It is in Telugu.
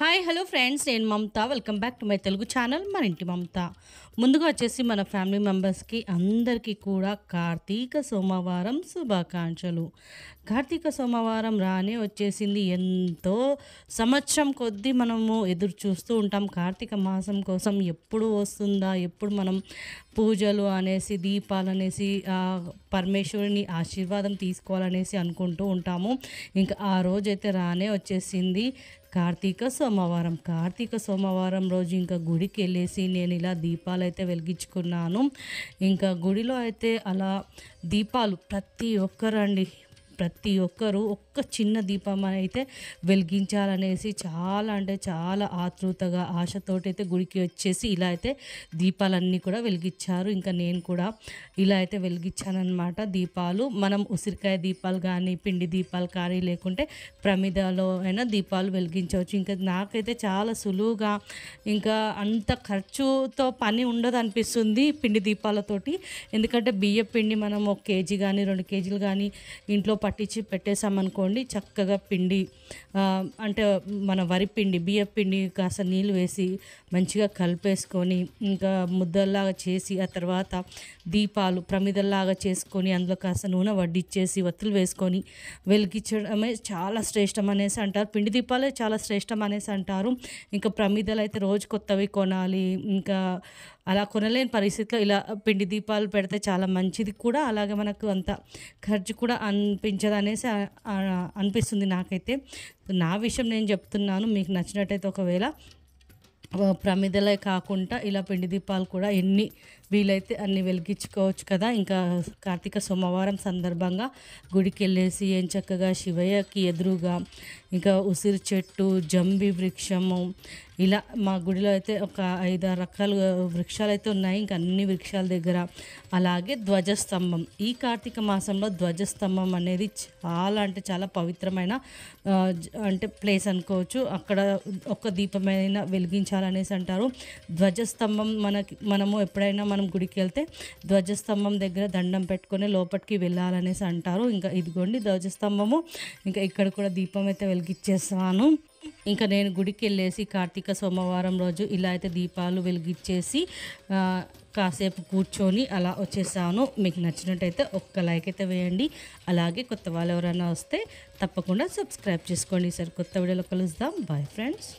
హాయ్ హలో ఫ్రెండ్స్ నేను Mamata welcome back to my Telugu channel మన ఇంటి మమత ముందుగా వచ్చేసి మన ఫ్యామిలీ మెంబర్స్కి అందరికీ కూడా కార్తీక సోమవారం శుభాకాంక్షలు కార్తీక సోమవారం రానే వచ్చేసింది ఎంతో సంవత్సరం కొద్దీ మనము ఎదురు చూస్తూ ఉంటాం కార్తీక మాసం కోసం ఎప్పుడు వస్తుందా ఎప్పుడు మనం పూజలు అనేసి దీపాలు అనేసి పరమేశ్వరుని ఆశీర్వాదం తీసుకోవాలనేసి అనుకుంటూ ఉంటాము ఇంకా ఆ రోజైతే రానే వచ్చేసింది కార్తీక సోమవారం కార్తీక సోమవారం రోజు ఇంకా గుడికి వెళ్ళేసి నేను ఇలా దీపాలు అయితే వెలిగించుకున్నాను ఇంకా గుడిలో అయితే అలా దీపాలు ప్రతి ఒక్కరండి ప్రతి ఒక్కరూ ఒక్క చిన్న దీపం అయితే వెలిగించాలనేసి చాలా అంటే చాలా ఆతృతగా ఆశతోటి అయితే గుడికి వచ్చేసి ఇలా అయితే దీపాలన్నీ కూడా వెలిగించారు ఇంకా నేను కూడా ఇలా అయితే వెలిగించానమాట దీపాలు మనం ఉసిరికాయ దీపాలు కానీ పిండి దీపాలు కానీ లేకుంటే ప్రమిదలో అయినా దీపాలు వెలిగించవచ్చు ఇంకా నాకైతే చాలా సులువుగా ఇంకా అంత ఖర్చుతో పని ఉండదు అనిపిస్తుంది పిండి దీపాలతోటి ఎందుకంటే బియ్య పిండి మనం ఒక కేజీ కానీ రెండు కేజీలు కానీ ఇంట్లో పట్టించి పెట్టేసామనుకోండి చక్కగా పిండి అంటే మన వరి పిండి బియ్య పిండి కాస్త నీళ్ళు వేసి మంచిగా కలిపేసుకొని ఇంకా ముద్దల్లాగా చేసి ఆ తర్వాత దీపాలు ప్రమిదల్లాగా చేసుకొని అందులో కాస్త నూనె వడ్డిచ్చేసి వత్తులు వేసుకొని వెలిగించడమే చాలా శ్రేష్టం అనేసి అంటారు పిండి దీపాలే చాలా శ్రేష్టం అనేసి అంటారు ఇంకా ప్రమిదలు అయితే రోజు కొత్తవి కొనాలి ఇంకా అలా కొనలేని పరిస్థితిలో ఇలా పిండి దీపాలు పెడితే చాలా మంచిది కూడా అలాగే మనకు అంత ఖర్చు కూడా అనిపించదు అనేసి అనిపిస్తుంది నాకైతే నా విషయం నేను చెప్తున్నాను మీకు నచ్చినట్టయితే ఒకవేళ ప్రమిదలే కాకుండా ఇలా పిండి దీపాలు కూడా ఎన్ని వీలైతే అన్ని వెలిగించుకోవచ్చు కదా ఇంకా కార్తీక సోమవారం సందర్భంగా గుడికి వెళ్ళేసి ఏం చక్కగా శివయ్యకి ఎదురుగా ఇంకా ఉసిరి చెట్టు జంబి వృక్షము ఇలా మా గుడిలో అయితే ఒక ఐదు రకాల వృక్షాలు అయితే ఉన్నాయి ఇంకా అన్ని వృక్షాల దగ్గర అలాగే ధ్వజస్తంభం ఈ కార్తీక మాసంలో ధ్వజస్తంభం అనేది చాలా అంటే చాలా పవిత్రమైన అంటే ప్లేస్ అనుకోవచ్చు అక్కడ ఒక దీపమైన వెలిగించాలనేసి అంటారు ధ్వజస్తంభం మనకి మనము ఎప్పుడైనా మనం గుడికి వెళ్తే ధ్వజస్తంభం దగ్గర దండం పెట్టుకొని లోపలికి వెళ్ళాలనేసి అంటారు ఇంకా ఇదిగోండి ధ్వజస్తంభము ఇంకా ఇక్కడ కూడా దీపం అయితే వెలిగించేస్తాను ఇంకా నేను గుడికి వెళ్ళేసి కార్తీక సోమవారం రోజు ఇలా అయితే దీపాలు వెలిగించేసి కాసేపు కూర్చొని అలా వచ్చేసాను మీకు నచ్చినట్టయితే ఒక్క లైక్ అయితే వేయండి అలాగే కొత్త వాళ్ళు ఎవరైనా వస్తే తప్పకుండా సబ్స్క్రైబ్ చేసుకోండి సార్ కొత్త వీడియోలో కలుద్దాం బాయ్ ఫ్రెండ్స్